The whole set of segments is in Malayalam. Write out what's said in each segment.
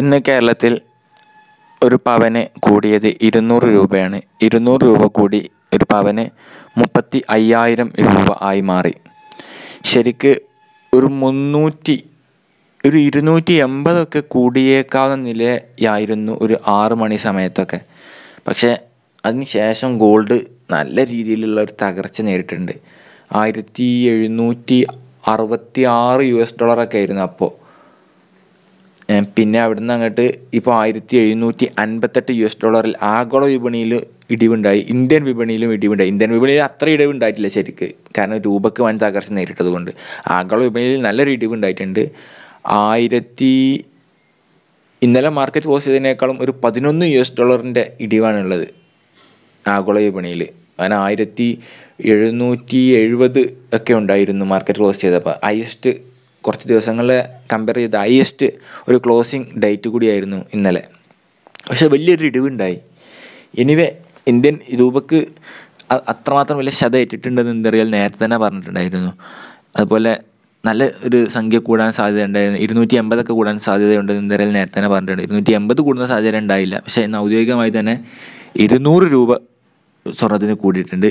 ഇന്ന് കേരളത്തിൽ ഒരു പവന് കൂടിയത് ഇരുന്നൂറ് രൂപയാണ് ഇരുന്നൂറ് രൂപ കൂടി ഒരു പവന് മുപ്പത്തി അയ്യായിരം രൂപ ആയി മാറി ശരിക്ക് ഒരു മുന്നൂറ്റി ഒരു ഇരുന്നൂറ്റി എൺപതൊക്കെ കൂടിയേക്കാവുന്ന നിലയായിരുന്നു ഒരു ആറ് മണി സമയത്തൊക്കെ പക്ഷേ അതിന് ശേഷം ഗോൾഡ് നല്ല രീതിയിലുള്ള ഒരു തകർച്ച നേരിട്ടുണ്ട് ആയിരത്തി എഴുന്നൂറ്റി അറുപത്തി ആറ് യു എസ് ഡോളറൊക്കെ ആയിരുന്നു അപ്പോൾ പിന്നെ അവിടുന്ന് അങ്ങോട്ട് ഇപ്പോൾ ആയിരത്തി എഴുന്നൂറ്റി അൻപത്തെട്ട് യു എസ് ഡോളറിൽ ആഗോള വിപണിയിൽ ഇടിവുണ്ടായി ഇന്ത്യൻ വിപണിയിലും ഇടിവുണ്ടായി ഇന്ത്യൻ വിപണിയിൽ അത്ര ഇടിവുണ്ടായിട്ടില്ല ശരിക്ക് കാരണം രൂപയ്ക്ക് വൻ തകർച്ച നേരിട്ടത് കൊണ്ട് ആഗോള വിപണിയിൽ നല്ലൊരു ഇടിവുണ്ടായിട്ടുണ്ട് ആയിരത്തി ഇന്നലെ മാർക്കറ്റ് ക്ലോസ് ചെയ്തതിനേക്കാളും ഒരു പതിനൊന്ന് യു എസ് ഡോളറിൻ്റെ ഇടിവാണുള്ളത് ആഗോള വിപണിയിൽ അങ്ങനെ ആയിരത്തി എഴുന്നൂറ്റി എഴുപത് ഒക്കെ ഉണ്ടായിരുന്നു മാർക്കറ്റ് ക്ലോസ് ചെയ്തപ്പോൾ ഹയസ്റ്റ് കുറച്ച് ദിവസങ്ങളെ കമ്പയർ ചെയ്ത് ഹയസ്റ്റ് ഒരു ക്ലോസിങ് ഡേറ്റ് കൂടിയായിരുന്നു ഇന്നലെ പക്ഷെ വലിയൊരു ഇടിവുണ്ടായി എനിവേ ഇന്ത്യൻ രൂപക്ക് അത്രമാത്രം വലിയ ശത ഏറ്റിട്ടുണ്ടെന്ന് എന്തറിയാൽ നേരത്തെ തന്നെ പറഞ്ഞിട്ടുണ്ടായിരുന്നു അതുപോലെ നല്ല ഒരു സംഖ്യ കൂടാൻ ഉണ്ടായിരുന്നു ഇരുന്നൂറ്റി എൺപതൊക്കെ കൂടാൻ സാധ്യതയുണ്ടെന്ന് എന്തറിയാൽ നേരത്തെ തന്നെ പറഞ്ഞിട്ടുണ്ട് ഇരുന്നൂറ്റി എൺപത് കൂടുന്ന സാഹചര്യം ഉണ്ടായില്ല പക്ഷേ ഇന്ന് ഔദ്യോഗികമായി തന്നെ ഇരുന്നൂറ് രൂപ സ്വർണത്തിന് കൂടിയിട്ടുണ്ട്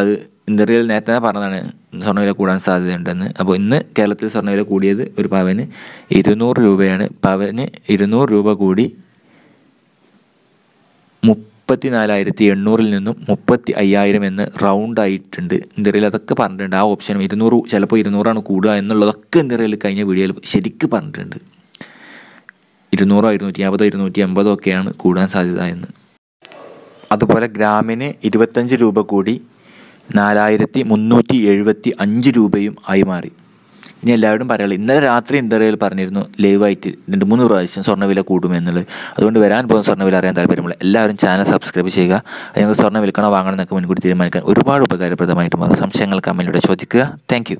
അത് ഇന്ത്യയിൽ നേരത്തെ തന്നെ പറഞ്ഞതാണ് സ്വർണ്ണവില കൂടാൻ സാധ്യതയുണ്ടെന്ന് അപ്പോൾ ഇന്ന് കേരളത്തിൽ സ്വർണ്ണവില കൂടിയത് ഒരു പവന് ഇരുന്നൂറ് രൂപയാണ് പവന് ഇരുന്നൂറ് രൂപ കൂടി മുപ്പത്തി നാലായിരത്തി എണ്ണൂറിൽ നിന്നും മുപ്പത്തി അയ്യായിരം എന്ന് റൗണ്ട് ആയിട്ടുണ്ട് ഇന്ത്യയിൽ അതൊക്കെ പറഞ്ഞിട്ടുണ്ട് ആ ഓപ്ഷനും ഇരുന്നൂറ് ചിലപ്പോൾ ഇരുന്നൂറാണ് കൂടുക എന്നുള്ളതൊക്കെ ഇന്ത്യയിൽ കഴിഞ്ഞ വീഡിയോയിൽ ശരിക്ക് പറഞ്ഞിട്ടുണ്ട് ഇരുന്നൂറോ ഇരുന്നൂറ്റി അമ്പതോ ഇരുന്നൂറ്റി അമ്പതോ ഒക്കെയാണ് കൂടാൻ സാധ്യത എന്ന് അതുപോലെ ഗ്രാമിന് ഇരുപത്തഞ്ച് രൂപ കൂടി നാലായിരത്തി മുന്നൂറ്റി എഴുപത്തി അഞ്ച് രൂപയും ആയി മാറി ഇനി എല്ലാവരും പറയുള്ളൂ ഇന്നലെ രാത്രി ഇന്റർവ്യൂവിൽ പറഞ്ഞിരുന്നു ലൈവായിട്ട് രണ്ട് മൂന്ന് പ്രാവശ്യം സ്വർണ്ണവില കൂടുമെന്നുള്ളത് അതുകൊണ്ട് വരാൻ പോകുന്ന സ്വർണ്ണവില അറിയാൻ താല്പര്യമുള്ള എല്ലാവരും ചാനൽ സബ്സ്ക്രൈബ് ചെയ്യുക ഞങ്ങൾ സ്വർണ്ണ വിൽക്കണോ വാങ്ങണമെന്നൊക്കെ മുൻകൂട്ടി തീരുമാനിക്കാൻ ഒരുപാട് ഉപകാരപ്രദമായിട്ട് മാറും സംശയങ്ങൾ കമ്മിലൂടെ ചോദിക്കുക താങ്ക്